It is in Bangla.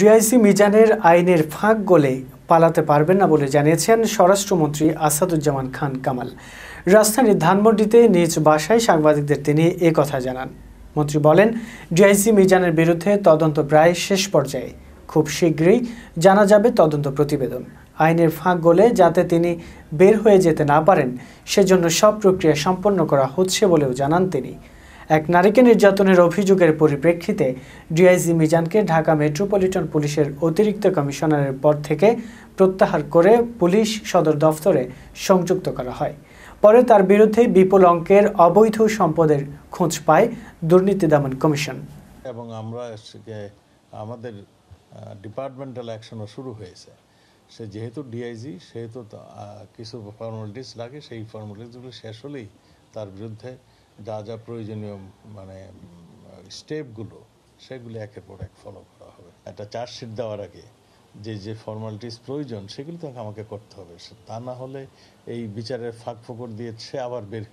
ডিআইসি মিজানের আইনের ফাঁক গলে পালাতে পারবেন না বলে জানিয়েছেন স্বরাষ্ট্রমন্ত্রী আসাদুজ্জামান খান কামাল রাজধানীর ধানমন্ডিতে নিজ বাসায় সাংবাদিকদের তিনি কথা জানান মন্ত্রী বলেন ডিআইসি মিজানের বিরুদ্ধে তদন্ত প্রায় শেষ পর্যায়ে খুব শীঘ্রই জানা যাবে তদন্ত প্রতিবেদন আইনের ফাঁক গলে যাতে তিনি বের হয়ে যেতে না পারেন সেজন্য সব প্রক্রিয়া সম্পন্ন করা হচ্ছে বলেও জানান তিনি এক নারীকে নির্যাতনের অভিযোগের পরিপ্রেক্ষিতে ডিআইজি মিজানকে ঢাকা মেট্রোপলিটন পুলিশের অতিরিক্ত কমিশনারের পদ থেকে প্রত্যাহার করে পুলিশ সদর দফতরে সংযুক্ত করা হয় পরে তার বিরুদ্ধে বিপুল অঙ্কের অবৈধ সম্পদের খোঁজ পায় দুর্নীতি দমন কমিশন এবং আমরা আমাদের ডিপার্টমেন্টাল অ্যাকশনও শুরু হয়েছে সে যেহেতু ডিআইজি সেহেতু কিছু ফর্মালিটিস লাগে সেই ফর্মালিটিসগুলো শেষ হলেই তার বিরুদ্ধে যা যা প্রয়োজনীয় মানে স্টেপগুলো সেগুলো একের পর এক ফলো করা হবে একটা চার্জশিট দেওয়ার আগে যে যে ফর্মালিটিস প্রয়োজন সেগুলো তো আমাকে করতে হবে তা না হলে এই বিচারের ফাঁক ফোকর দিয়ে সে আবার বের হয়ে